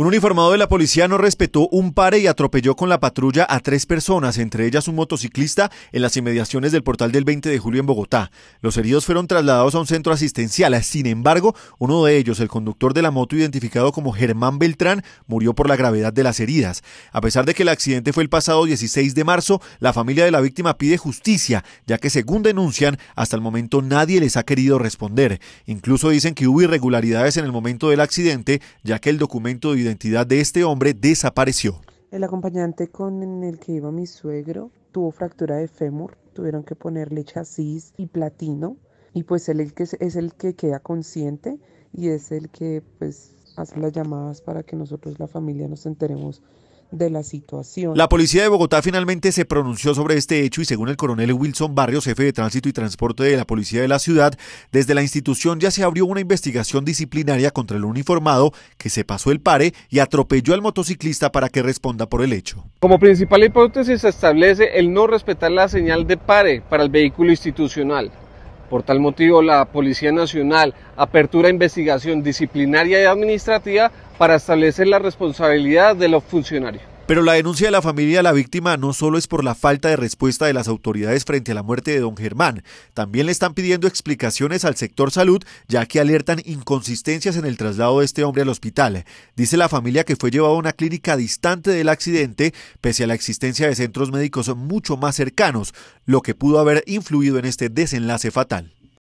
Un uniformado de la policía no respetó un pare y atropelló con la patrulla a tres personas, entre ellas un motociclista, en las inmediaciones del portal del 20 de julio en Bogotá. Los heridos fueron trasladados a un centro asistencial. Sin embargo, uno de ellos, el conductor de la moto identificado como Germán Beltrán, murió por la gravedad de las heridas. A pesar de que el accidente fue el pasado 16 de marzo, la familia de la víctima pide justicia, ya que según denuncian, hasta el momento nadie les ha querido responder. Incluso dicen que hubo irregularidades en el momento del accidente, ya que el documento de identidad de este hombre desapareció. El acompañante con el que iba mi suegro tuvo fractura de fémur, tuvieron que ponerle chasis y platino y pues él es el que queda consciente y es el que pues hace las llamadas para que nosotros la familia nos enteremos la situación. La policía de Bogotá finalmente se pronunció sobre este hecho y según el coronel Wilson Barrios, jefe de tránsito y transporte de la policía de la ciudad, desde la institución ya se abrió una investigación disciplinaria contra el uniformado que se pasó el pare y atropelló al motociclista para que responda por el hecho. Como principal hipótesis se establece el no respetar la señal de pare para el vehículo institucional. Por tal motivo, la Policía Nacional apertura investigación disciplinaria y administrativa para establecer la responsabilidad de los funcionarios. Pero la denuncia de la familia de la víctima no solo es por la falta de respuesta de las autoridades frente a la muerte de don Germán, también le están pidiendo explicaciones al sector salud, ya que alertan inconsistencias en el traslado de este hombre al hospital. Dice la familia que fue llevado a una clínica distante del accidente, pese a la existencia de centros médicos mucho más cercanos, lo que pudo haber influido en este desenlace fatal.